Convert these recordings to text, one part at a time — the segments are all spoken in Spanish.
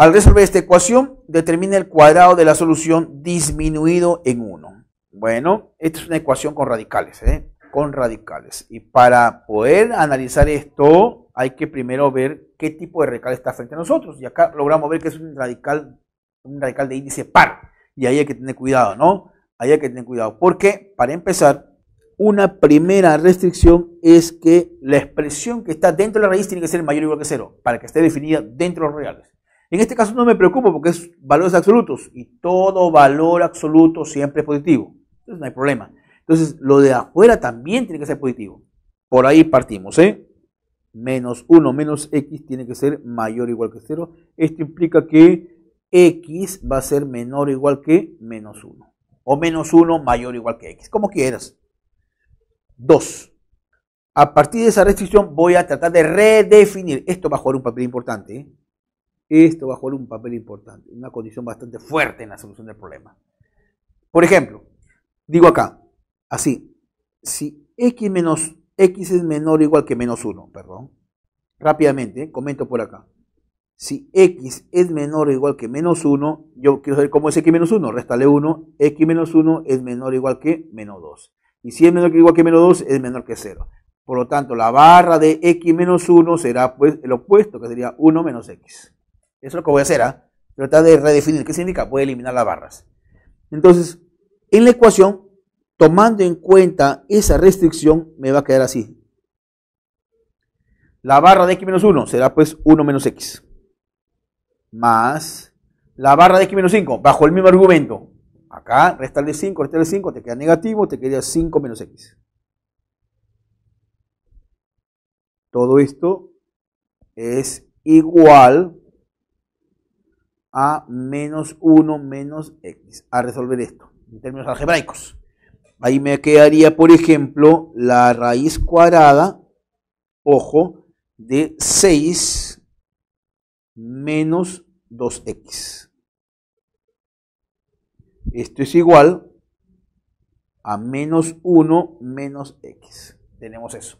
Al resolver esta ecuación, determina el cuadrado de la solución disminuido en 1. Bueno, esta es una ecuación con radicales, ¿eh? con radicales. Y para poder analizar esto, hay que primero ver qué tipo de radical está frente a nosotros. Y acá logramos ver que es un radical, un radical de índice par. Y ahí hay que tener cuidado, ¿no? Ahí hay que tener cuidado. Porque, para empezar, una primera restricción es que la expresión que está dentro de la raíz tiene que ser mayor o igual que cero, para que esté definida dentro de los reales. En este caso no me preocupo porque es valores absolutos y todo valor absoluto siempre es positivo. Entonces no hay problema. Entonces lo de afuera también tiene que ser positivo. Por ahí partimos, ¿eh? Menos 1 menos x tiene que ser mayor o igual que 0. Esto implica que x va a ser menor o igual que menos 1. O menos 1 mayor o igual que x, como quieras. 2. A partir de esa restricción voy a tratar de redefinir. Esto va a jugar un papel importante. ¿eh? esto va a jugar un papel importante, una condición bastante fuerte en la solución del problema. Por ejemplo, digo acá, así, si x menos x es menor o igual que menos 1, perdón, rápidamente, comento por acá. Si x es menor o igual que menos 1, yo quiero saber cómo es x menos 1, restale 1, x menos 1 es menor o igual que menos 2. Y si es menor o igual que menos 2, es menor que 0. Por lo tanto, la barra de x menos 1 será pues el opuesto, que sería 1 menos x. Eso es lo que voy a hacer, ¿ah? Tratar de redefinir. ¿Qué significa? Voy a eliminar las barras. Entonces, en la ecuación, tomando en cuenta esa restricción, me va a quedar así. La barra de x-1 menos será pues 1 menos x. Más la barra de x-5, menos bajo el mismo argumento. Acá, restarle 5, restarle 5, te queda negativo, te queda 5 menos x. Todo esto es igual a menos 1 menos x. A resolver esto en términos algebraicos. Ahí me quedaría, por ejemplo, la raíz cuadrada, ojo, de 6 menos 2x. Esto es igual a menos 1 menos x. Tenemos eso.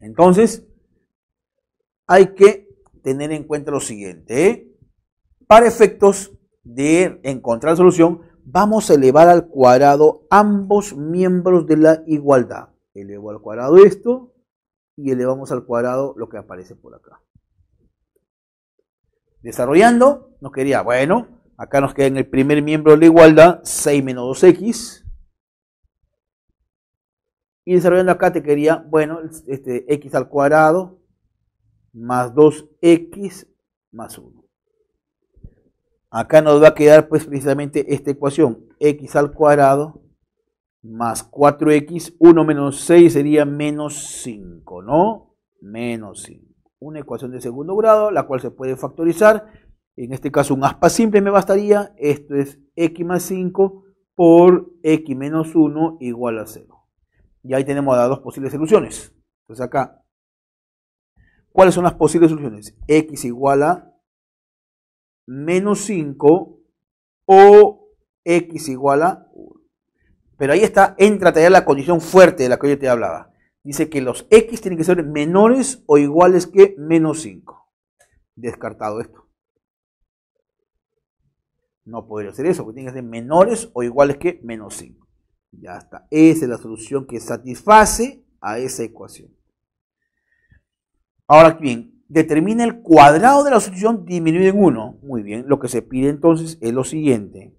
Entonces, hay que tener en cuenta lo siguiente. ¿eh? Para efectos de encontrar solución, vamos a elevar al cuadrado ambos miembros de la igualdad. Elevo al cuadrado esto y elevamos al cuadrado lo que aparece por acá. Desarrollando, nos quería, bueno, acá nos queda en el primer miembro de la igualdad 6 menos 2x. Y desarrollando acá te quería, bueno, este, x al cuadrado más 2x más 1. Acá nos va a quedar pues precisamente esta ecuación, x al cuadrado más 4x, 1 menos 6 sería menos 5, ¿no? Menos 5. Una ecuación de segundo grado, la cual se puede factorizar. En este caso un aspa simple me bastaría. Esto es x más 5 por x menos 1 igual a 0. Y ahí tenemos las dos posibles soluciones. Entonces acá, ¿cuáles son las posibles soluciones? x igual a menos 5 o x igual a 1. Pero ahí está, entra a la condición fuerte de la que yo te hablaba. Dice que los x tienen que ser menores o iguales que menos 5. Descartado esto. No podría ser eso, porque tienen que ser menores o iguales que menos 5. Ya está. Esa es la solución que satisface a esa ecuación. Ahora bien, determina el cuadrado de la solución disminuido en 1. Muy bien, lo que se pide entonces es lo siguiente.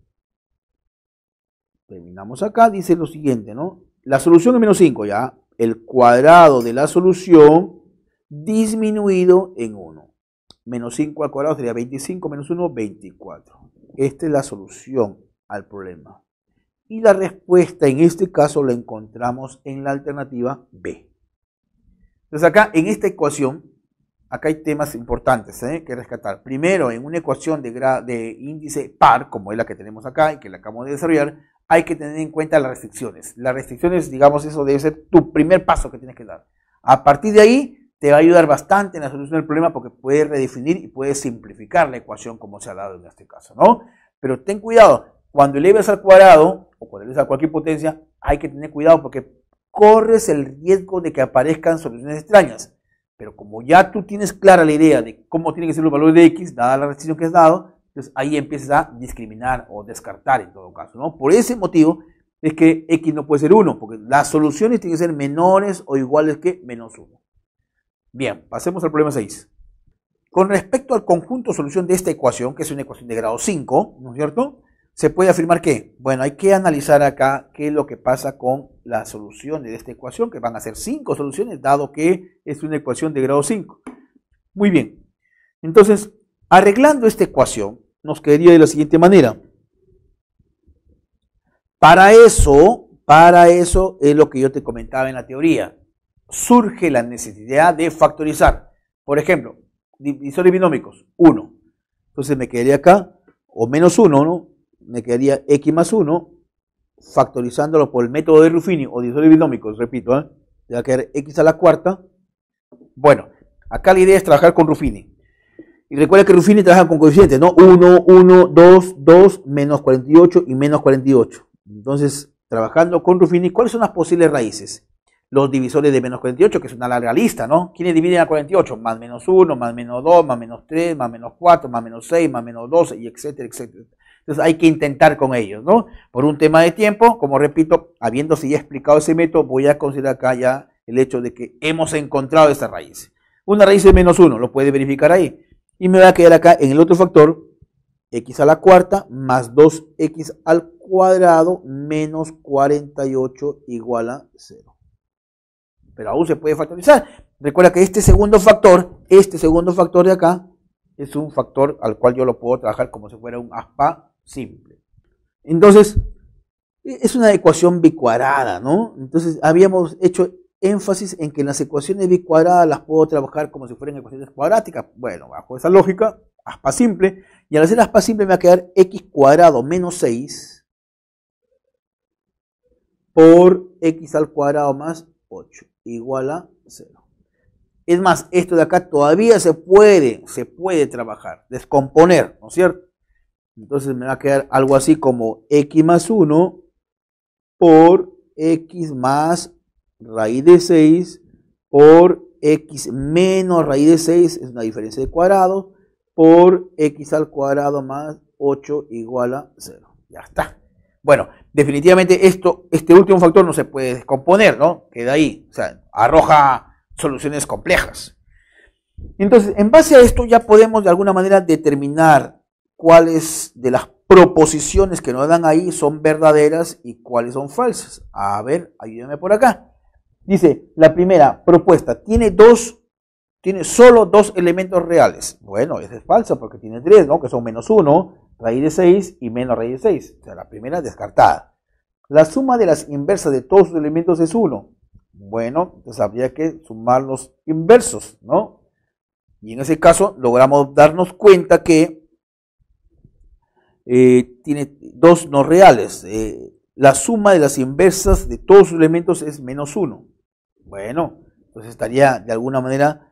Terminamos acá, dice lo siguiente, ¿no? La solución es menos 5, ya. El cuadrado de la solución disminuido en 1. Menos 5 al cuadrado sería 25 menos 1, 24. Esta es la solución al problema. Y la respuesta en este caso la encontramos en la alternativa B. Entonces acá en esta ecuación acá hay temas importantes ¿eh? que rescatar. Primero, en una ecuación de, de índice par, como es la que tenemos acá y que la acabamos de desarrollar, hay que tener en cuenta las restricciones. Las restricciones, digamos, eso debe ser tu primer paso que tienes que dar. A partir de ahí, te va a ayudar bastante en la solución del problema porque puedes redefinir y puedes simplificar la ecuación como se ha dado en este caso, ¿no? Pero ten cuidado, cuando eleves al cuadrado o cuando eleves a cualquier potencia, hay que tener cuidado porque corres el riesgo de que aparezcan soluciones extrañas. Pero como ya tú tienes clara la idea de cómo tienen que ser los valores de X, dada la restricción que has dado, entonces pues ahí empiezas a discriminar o descartar en todo caso, ¿no? Por ese motivo es que X no puede ser 1, porque las soluciones tienen que ser menores o iguales que menos 1. Bien, pasemos al problema 6. Con respecto al conjunto solución de esta ecuación, que es una ecuación de grado 5, ¿no es cierto? se puede afirmar que, bueno, hay que analizar acá qué es lo que pasa con las soluciones de esta ecuación, que van a ser cinco soluciones, dado que es una ecuación de grado 5. Muy bien. Entonces, arreglando esta ecuación, nos quedaría de la siguiente manera. Para eso, para eso es lo que yo te comentaba en la teoría. Surge la necesidad de factorizar. Por ejemplo, divisores binómicos, 1. Entonces me quedaría acá, o menos 1, ¿no? me quedaría x más 1, factorizándolo por el método de Ruffini o divisores binómico, repito, ¿eh? va a quedar x a la cuarta. Bueno, acá la idea es trabajar con Ruffini. Y recuerda que Ruffini trabaja con coeficientes, ¿no? 1, 1, 2, 2, menos 48 y menos 48. Entonces, trabajando con Ruffini, ¿cuáles son las posibles raíces? Los divisores de menos 48, que es una larga lista, ¿no? ¿Quiénes dividen a 48? Más menos 1, más menos 2, más menos 3, más menos 4, más menos 6, más menos 12, y etcétera, etcétera. Entonces hay que intentar con ellos, ¿no? Por un tema de tiempo, como repito, habiéndose ya explicado ese método, voy a considerar acá ya el hecho de que hemos encontrado esa raíz. Una raíz de menos 1, lo puede verificar ahí. Y me va a quedar acá en el otro factor, x a la cuarta más 2x al cuadrado menos 48 igual a 0. Pero aún se puede factorizar. Recuerda que este segundo factor, este segundo factor de acá, es un factor al cual yo lo puedo trabajar como si fuera un aspa simple. Entonces, e-, es una ecuación bicuadrada, ¿no? Entonces, habíamos hecho énfasis en que las ecuaciones bicuadradas las puedo trabajar como si fueran ecuaciones cuadráticas. Bueno, bajo esa lógica, aspa simple, y al hacer aspa simple me va a quedar x cuadrado menos 6 por x al cuadrado más 8, igual a 0. Es más, esto de acá todavía se puede, se puede trabajar, descomponer, ¿no es cierto? Entonces me va a quedar algo así como x más 1 por x más raíz de 6 por x menos raíz de 6, es una diferencia de cuadrado, por x al cuadrado más 8 igual a 0. Ya está. Bueno, definitivamente esto, este último factor no se puede descomponer, ¿no? Queda ahí, o sea, arroja soluciones complejas. Entonces, en base a esto ya podemos de alguna manera determinar cuáles de las proposiciones que nos dan ahí son verdaderas y cuáles son falsas. A ver, ayúdenme por acá. Dice, la primera propuesta tiene dos, tiene solo dos elementos reales. Bueno, esa es falsa porque tiene tres, ¿no? Que son menos uno, raíz de 6 y menos raíz de 6. O sea, la primera es descartada. La suma de las inversas de todos los elementos es uno. Bueno, entonces habría que sumar los inversos, ¿no? Y en ese caso logramos darnos cuenta que eh, tiene dos no reales. Eh, la suma de las inversas de todos sus elementos es menos uno. Bueno, entonces estaría de alguna manera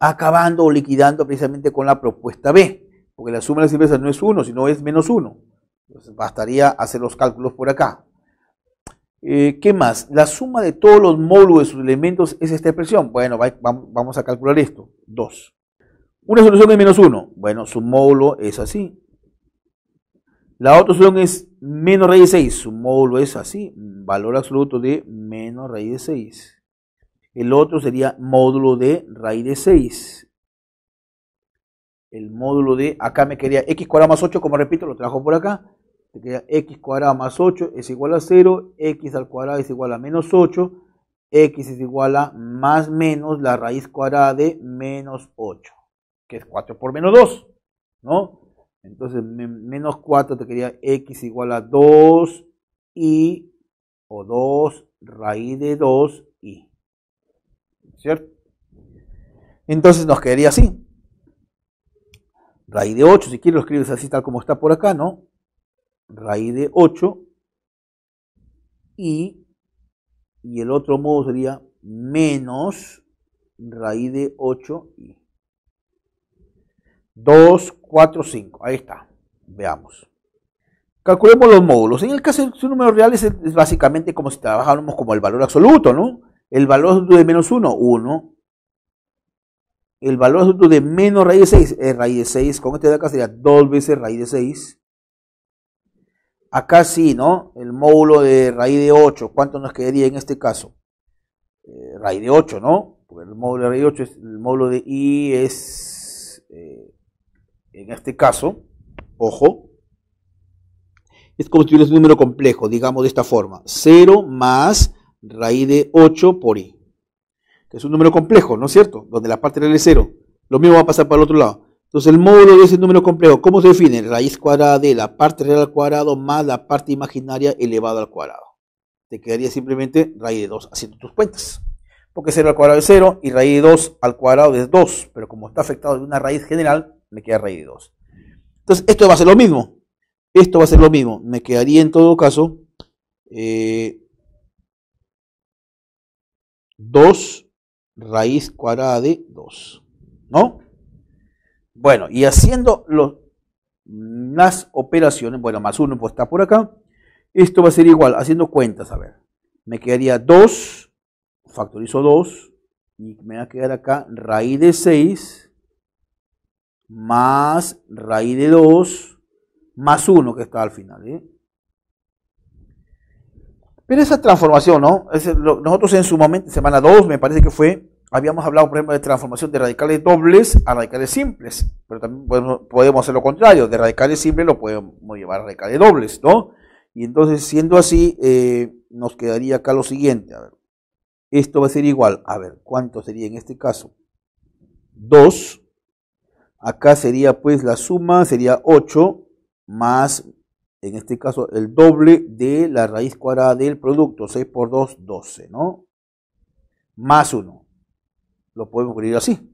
acabando o liquidando precisamente con la propuesta B, porque la suma de las inversas no es uno, sino es menos uno. Entonces bastaría hacer los cálculos por acá. Eh, ¿Qué más? La suma de todos los módulos de sus elementos es esta expresión. Bueno, vamos a calcular esto. 2. Una solución de menos 1. Bueno, su módulo es así. La otra opción es menos raíz de 6. Su módulo es así, valor absoluto de menos raíz de 6. El otro sería módulo de raíz de 6. El módulo de, acá me quería x cuadrado más 8, como repito, lo trajo por acá. Me queda x cuadrado más 8 es igual a 0, x al cuadrado es igual a menos 8, x es igual a más menos la raíz cuadrada de menos 8, que es 4 por menos 2, ¿no? Entonces, menos 4 te quería x igual a 2 y o 2 raíz de 2 y. ¿Cierto? Entonces nos quedaría así. Raíz de 8, si quieres lo escribes así tal como está por acá, ¿no? Raíz de 8 y, y el otro modo sería menos raíz de 8 y. 2, 4, 5. Ahí está. Veamos. Calculemos los módulos. En el caso de números reales es básicamente como si trabajáramos como el valor absoluto, ¿no? El valor de menos 1, 1. El valor absoluto de menos raíz de 6 es raíz de 6. Con este de acá sería 2 veces raíz de 6. Acá sí, ¿no? El módulo de raíz de 8. ¿Cuánto nos quedaría en este caso? Eh, raíz de 8, ¿no? Porque el módulo de raíz de 8 es el módulo de i es eh, en este caso, ojo, es como si tuvieras un número complejo, digamos de esta forma. 0 más raíz de 8 por i. Que es un número complejo, ¿no es cierto? Donde la parte real es 0. Lo mismo va a pasar para el otro lado. Entonces el módulo de ese número complejo, ¿cómo se define? Raíz cuadrada de la parte real al cuadrado más la parte imaginaria elevada al cuadrado. Te quedaría simplemente raíz de 2 haciendo tus cuentas. Porque 0 al cuadrado es 0 y raíz de 2 al cuadrado es 2. Pero como está afectado de una raíz general, me queda raíz de 2. Entonces, esto va a ser lo mismo. Esto va a ser lo mismo. Me quedaría en todo caso 2 eh, raíz cuadrada de 2. ¿No? Bueno, y haciendo las operaciones, bueno, más 1 pues está por acá. Esto va a ser igual, haciendo cuentas, a ver. Me quedaría 2, factorizo 2, y me va a quedar acá raíz de 6 más raíz de 2 más 1 que está al final. ¿eh? Pero esa transformación, ¿no? nosotros en su momento, semana 2, me parece que fue, habíamos hablado, por ejemplo, de transformación de radicales dobles a radicales simples, pero también podemos, hacer lo contrario, de radicales simples lo podemos llevar a radicales dobles, ¿no? Y entonces, siendo así, eh, nos quedaría acá lo siguiente, esto va a ser igual, a ver, ¿cuánto sería en este caso? 2 Acá sería pues la suma, sería 8 más, en este caso, el doble de la raíz cuadrada del producto. 6 por 2, 12, ¿no? Más 1. Lo podemos escribir así.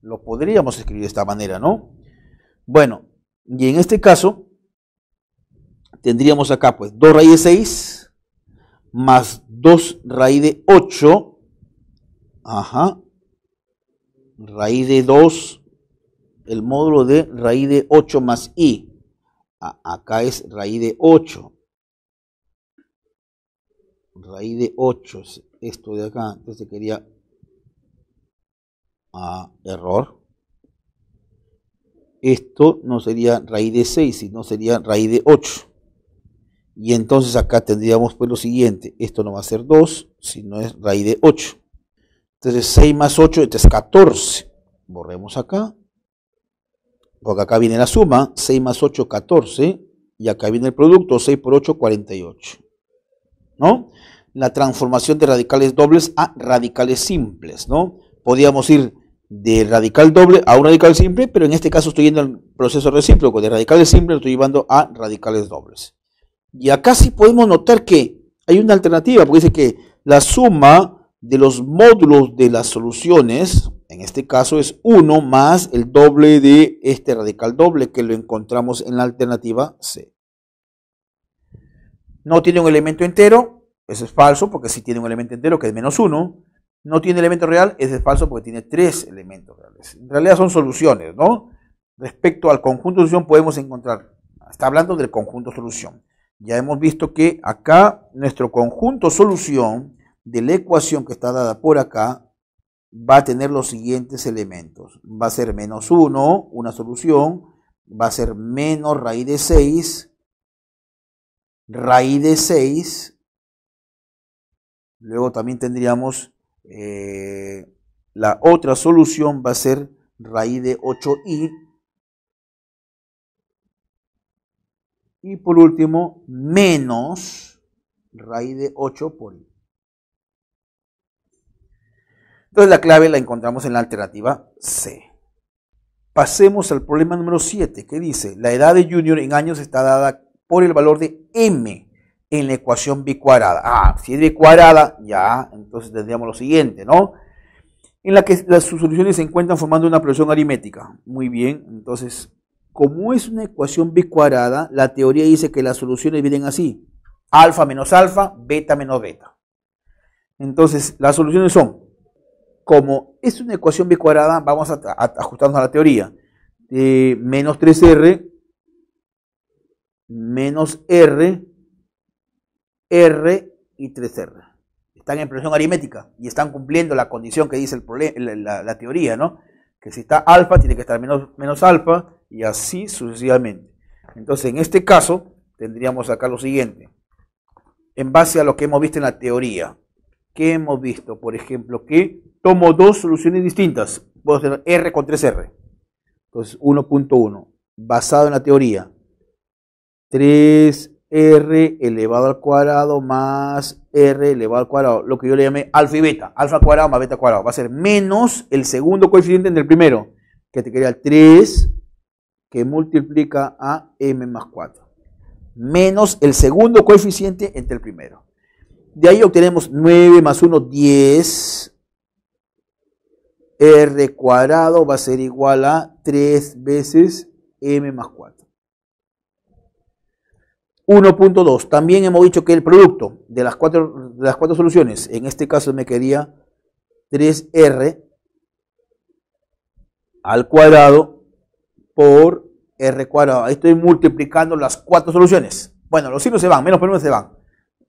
Lo podríamos escribir de esta manera, ¿no? Bueno, y en este caso, tendríamos acá pues 2 raíz de 6 más 2 raíz de 8, ajá, raíz de 2 el módulo de raíz de 8 más i. acá es raíz de 8. Raíz de 8 esto de acá. Entonces quería... Ah, error. Esto no sería raíz de 6, sino sería raíz de 8. Y entonces acá tendríamos pues lo siguiente. Esto no va a ser 2, sino es raíz de 8. Entonces 6 más 8, es 14. Borremos acá porque acá viene la suma, 6 más 8, 14, y acá viene el producto, 6 por 8, 48. ¿No? La transformación de radicales dobles a radicales simples, ¿no? Podíamos ir de radical doble a un radical simple, pero en este caso estoy yendo al proceso recíproco, de radicales simples lo estoy llevando a radicales dobles. Y acá sí podemos notar que hay una alternativa, porque dice que la suma de los módulos de las soluciones en este caso es 1 más el doble de este radical doble que lo encontramos en la alternativa C. No tiene un elemento entero, eso es falso porque sí tiene un elemento entero que es menos 1. No tiene elemento real, ese es falso porque tiene tres elementos reales. En realidad son soluciones, ¿no? Respecto al conjunto de solución podemos encontrar, está hablando del conjunto solución. Ya hemos visto que acá nuestro conjunto solución de la ecuación que está dada por acá va a tener los siguientes elementos. Va a ser menos 1, una solución, va a ser menos raíz de 6, raíz de 6. Luego también tendríamos eh, la otra solución, va a ser raíz de 8i. Y por último, menos raíz de 8 por i. Entonces la clave la encontramos en la alternativa C. Pasemos al problema número 7, que dice, la edad de junior en años está dada por el valor de m en la ecuación bicuadrada. Ah, si es bicuadrada, ya, entonces tendríamos lo siguiente, ¿no? En la que las, soluciones se encuentran formando una progresión aritmética. Muy bien, entonces, como es una ecuación bicuadrada, la teoría dice que las soluciones vienen así. Alfa menos alfa, beta menos beta. Entonces, las soluciones son como es una ecuación b cuadrada, vamos a, ajustarnos a la teoría. De menos 3r menos r, r y 3r. Están en presión aritmética y están cumpliendo la condición que dice el la, teoría, ¿no? Que si está alfa, tiene que estar menos alfa y así sucesivamente. Entonces, en este caso, tendríamos acá lo siguiente. En base a lo que hemos visto en la teoría, ¿qué hemos visto? Por ejemplo, que tomo dos soluciones distintas. Puedo tener R con 3R. Entonces 1.1, basado en la teoría, 3R elevado al cuadrado más R elevado al cuadrado, lo que yo le llamé alfa y beta, alfa al cuadrado más beta al cuadrado. Va a ser menos el segundo coeficiente el primero, que te quería 3 que multiplica a m más 4, menos el segundo coeficiente entre el primero. De ahí obtenemos 9 más 1, 10, R cuadrado va a ser igual a 3 veces M más 4. 1.2. También hemos dicho que el producto de las, cuatro, las cuatro soluciones, en este caso me quería 3R al cuadrado por R cuadrado. Ahí estoy multiplicando las cuatro soluciones. Bueno, los signos se van, menos por menos se van.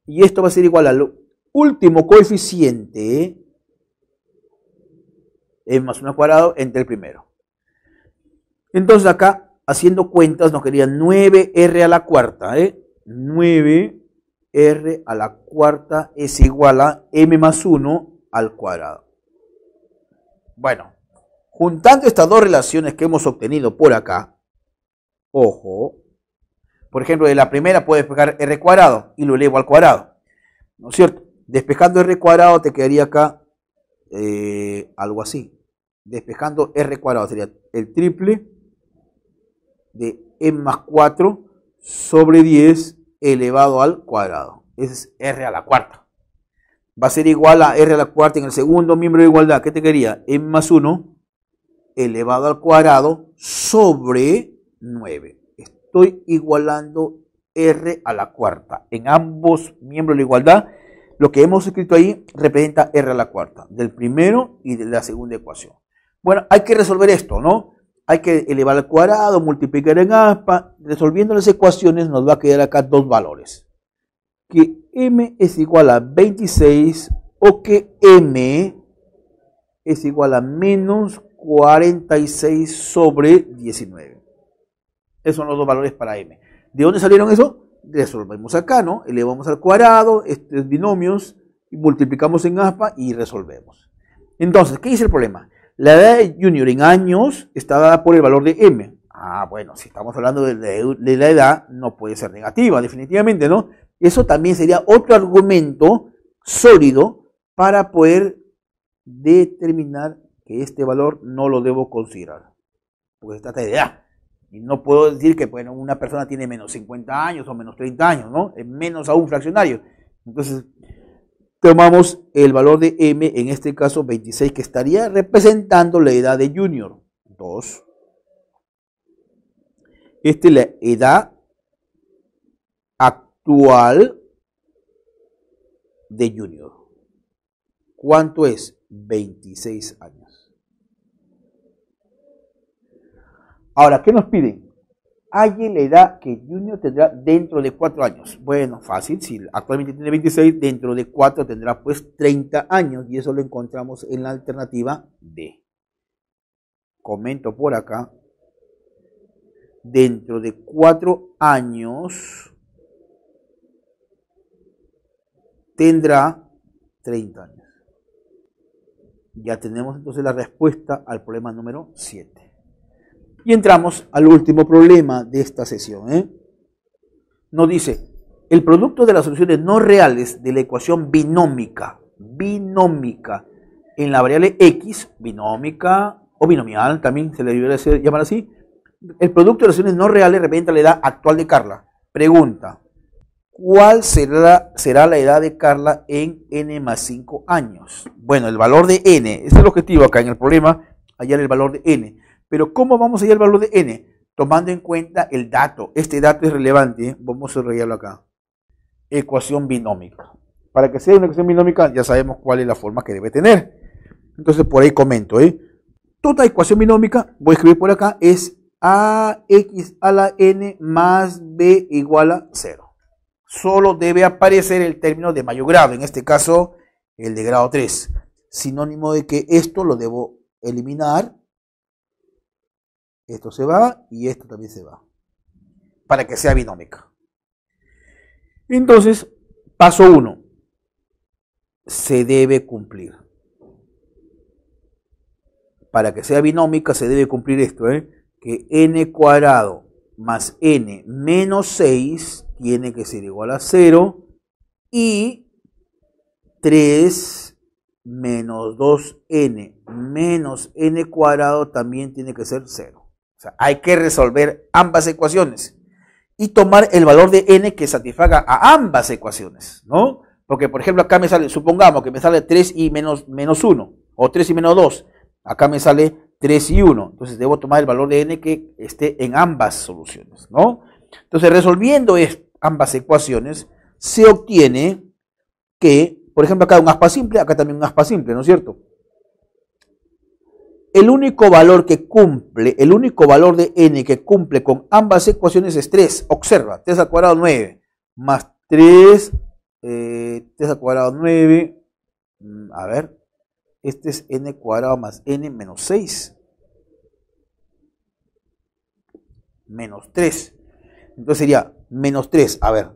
Y esto va a ser igual al último coeficiente m más 1 al cuadrado entre el primero. Entonces acá, haciendo cuentas, nos quería 9r a la cuarta. ¿eh? 9r a la cuarta es igual a m más 1 al cuadrado. Bueno, juntando estas dos relaciones que hemos obtenido por acá, ojo, por ejemplo, de la primera puedes despejar r cuadrado y lo elevo al cuadrado. ¿No es cierto? Despejando r cuadrado te quedaría acá eh, algo así, despejando R cuadrado, sería el triple de M más 4 sobre 10 elevado al cuadrado. Ese es R a la cuarta. Va a ser igual a R a la cuarta en el segundo miembro de igualdad. ¿Qué te quería? M más 1 elevado al cuadrado sobre 9. Estoy igualando R a la cuarta. En ambos miembros de la igualdad lo que hemos escrito ahí representa R a la cuarta, del primero y de la segunda ecuación. Bueno, hay que resolver esto, ¿no? Hay que elevar al cuadrado, multiplicar en aspa. Resolviendo las ecuaciones nos va a quedar acá dos valores. Que m es igual a 26 o que m es igual a menos 46 sobre 19. Esos son los dos valores para m. ¿De dónde salieron eso? resolvemos acá, ¿no? Elevamos al cuadrado estos binomios, multiplicamos en aspa y resolvemos. Entonces, ¿qué dice el problema? La edad de junior en años está dada por el valor de m. Ah, bueno, si estamos hablando de, la edad, no puede ser negativa, definitivamente, ¿no? Eso también sería otro argumento sólido para poder determinar que este valor no lo debo considerar, porque esta trata edad. Y no puedo decir que, bueno, una persona tiene menos 50 años o menos 30 años, ¿no? Es menos a un fraccionario. Entonces, tomamos el valor de M, en este caso 26, que estaría representando la edad de Junior. 2. Esta es la edad actual de Junior. ¿Cuánto es? 26 años. Ahora, ¿qué nos piden? Hay la edad que Junior tendrá dentro de cuatro años. Bueno, fácil, si actualmente tiene 26, dentro de cuatro tendrá pues 30 años y eso lo encontramos en la alternativa D. Comento por acá. Dentro de cuatro años tendrá 30 años. Ya tenemos entonces la respuesta al problema número 7. Y entramos al último problema de esta sesión. ¿eh? Nos dice, el producto de las soluciones no reales de la ecuación binómica, binómica, en la variable x, binómica o binomial, también se le debería llamar así, el producto de las soluciones no reales representa la edad actual de Carla. Pregunta, ¿cuál será, será la edad de Carla en n más 5 años? Bueno, el valor de n, ese es el objetivo acá en el problema, hallar el valor de n. Pero ¿cómo vamos a hallar el valor de n? Tomando en cuenta el dato. Este dato es relevante. ¿eh? Vamos a subrayarlo acá. Ecuación binómica. Para que sea una ecuación binómica ya sabemos cuál es la forma que debe tener. Entonces por ahí comento. ¿eh? Toda ecuación binómica, voy a escribir por acá, es ax a la n más b igual a 0. Solo debe aparecer el término de mayor grado, en este caso el de grado 3. Sinónimo de que esto lo debo eliminar esto se va y esto también se va. Para que sea binómica. Entonces, paso 1. Se debe cumplir. Para que sea binómica se debe cumplir esto, ¿eh? que n cuadrado más n menos 6 tiene que ser igual a 0 y 3 menos 2n menos n cuadrado también tiene que ser 0 sea, hay que resolver ambas ecuaciones y tomar el valor de n que satisfaga a ambas ecuaciones, ¿no? Porque, por ejemplo, acá me sale, supongamos que me sale 3 y menos, menos 1, o 3 y menos 2. Acá me sale 3 y 1. Entonces debo tomar el valor de n que esté en ambas soluciones, ¿no? Entonces, resolviendo ambas ecuaciones, se obtiene que, por ejemplo, acá un aspa simple, acá también un aspa simple, ¿no es cierto? el único valor que cumple, el único valor de n que cumple con ambas ecuaciones es 3. Observa, 3 al cuadrado 9 más 3, 3 eh, al cuadrado 9, mm, a ver, este es n cuadrado más n menos 6, menos 3. Entonces sería menos 3, a ver,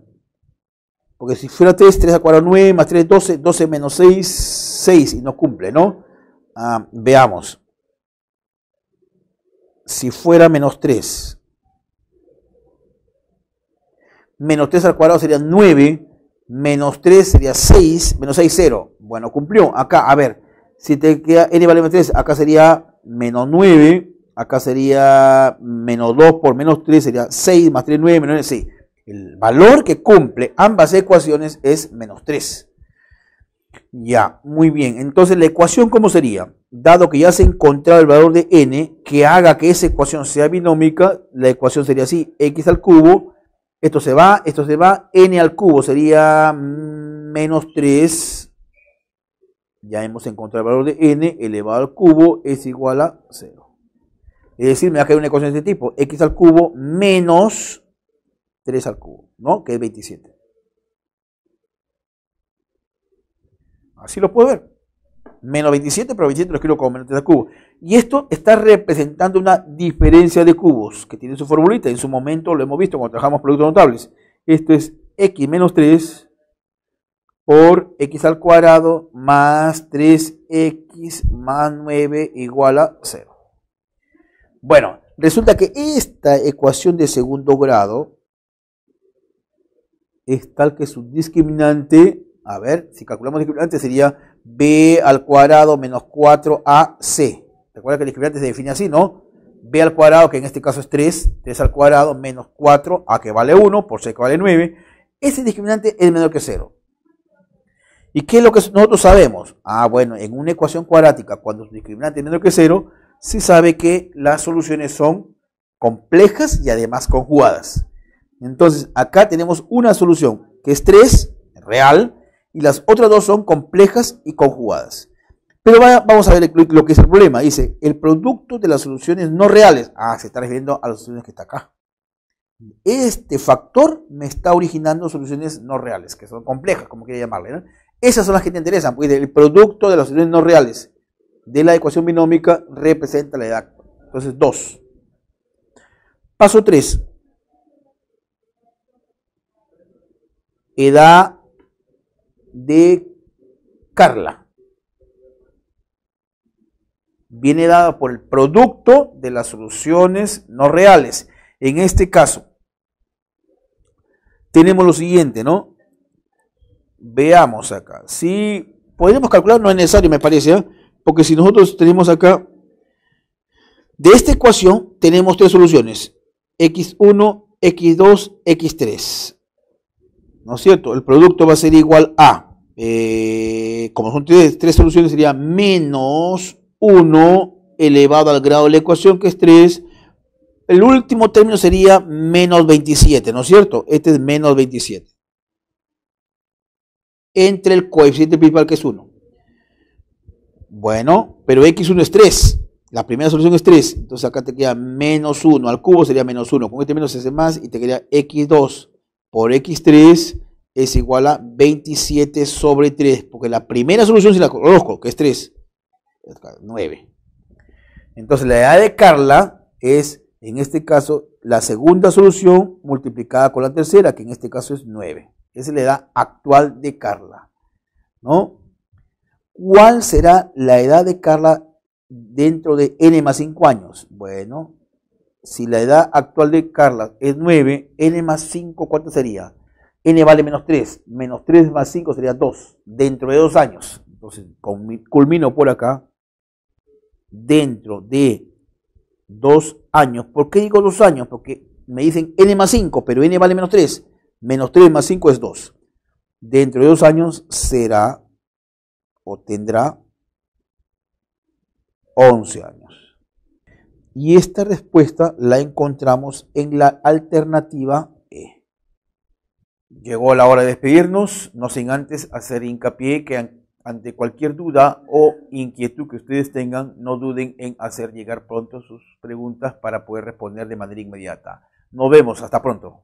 porque si fuera 3, 3 al cuadrado 9 más 3, 12, 12 menos 6, 6 y no cumple, ¿no? Ah, veamos si fuera menos 3, menos 3 al cuadrado sería 9, menos 3 sería 6, menos 6, 0. Bueno, cumplió. Acá, a ver, si te queda n vale menos 3, acá sería menos 9, acá sería menos 2 por menos 3, sería 6, más 3, 9, menos 9, sí. El valor que cumple ambas ecuaciones es menos 3. Ya, muy bien. Entonces, ¿la ecuación cómo sería? Dado que ya se ha encontrado el valor de n, que haga que esa ecuación sea binómica, la ecuación sería así, x al cubo, esto se va, esto se va, n al cubo sería mm, menos 3, ya hemos encontrado el valor de n elevado al cubo es igual a 0. Es decir, me va a quedar una ecuación de este tipo, x al cubo menos 3 al cubo, ¿no? Que es 27. Si lo puedo ver. Menos 27, pero 27 lo quiero como menos 3 cubo. Y esto está representando una diferencia de cubos que tiene su formulita. En su momento lo hemos visto cuando trabajamos productos notables. Esto es x menos 3 por x al cuadrado más 3x más 9 igual a 0. Bueno, resulta que esta ecuación de segundo grado es tal que su discriminante a ver, si calculamos el discriminante sería b al cuadrado menos 4ac. Recuerda que el discriminante se define así, ¿no? b al cuadrado, que en este caso es 3, 3 al cuadrado menos 4, a que vale 1, por c que vale 9. Ese discriminante es menor que 0. ¿Y qué es lo que nosotros sabemos? Ah, bueno, en una ecuación cuadrática, cuando su discriminante es menor que 0, se sabe que las soluciones son complejas y además conjugadas. Entonces, acá tenemos una solución que es 3, real, y las otras dos son complejas y conjugadas. Pero vamos a ver lo que es el problema. Dice, el producto de las soluciones no reales. Ah, se está refiriendo a las soluciones que está acá. Este factor me está originando soluciones no reales, que son complejas, como quiere llamarle. Esas son las que te interesan, porque el producto de las soluciones no reales de la ecuación binómica representa la edad. Entonces, dos Paso 3. Edad de Carla. Viene dada por el producto de las soluciones no reales. En este caso, tenemos lo siguiente, ¿no? Veamos acá. Si podemos calcular, no es necesario, me parece, ¿eh? porque si nosotros tenemos acá, de esta ecuación tenemos tres soluciones, x1, x2, x3. ¿No es cierto? El producto va a ser igual a eh, como son tres, soluciones, sería menos 1 elevado al grado de la ecuación, que es 3. El último término sería menos 27, ¿no es cierto? Este es menos 27. Entre el coeficiente principal, que es 1. Bueno, pero x1 es 3. La primera solución es 3. Entonces acá te queda menos 1. Al cubo sería menos 1. Con este menos hace más y te queda x2 por x3 es igual a 27 sobre 3, porque la primera solución si la conozco, que es 3, 9. Entonces la edad de Carla es, en este caso, la segunda solución multiplicada con la tercera, que en este caso es 9. Esa es la edad actual de Carla, ¿no? ¿Cuál será la edad de Carla dentro de n más 5 años? Bueno, si la edad actual de Carla es 9, n más 5, ¿cuánto sería? n vale menos 3, menos 3 más 5 sería 2, dentro de 2 años. Entonces, culmino por acá, dentro de 2 años. ¿Por qué digo 2 años? Porque me dicen n más 5, pero n vale menos 3. Menos 3 más 5 es 2. Dentro de 2 años será o tendrá 11 años. Y esta respuesta la encontramos en la alternativa Llegó la hora de despedirnos, no sin antes hacer hincapié que ante cualquier duda o inquietud que ustedes tengan, no duden en hacer llegar pronto sus preguntas para poder responder de manera inmediata. Nos vemos, hasta pronto.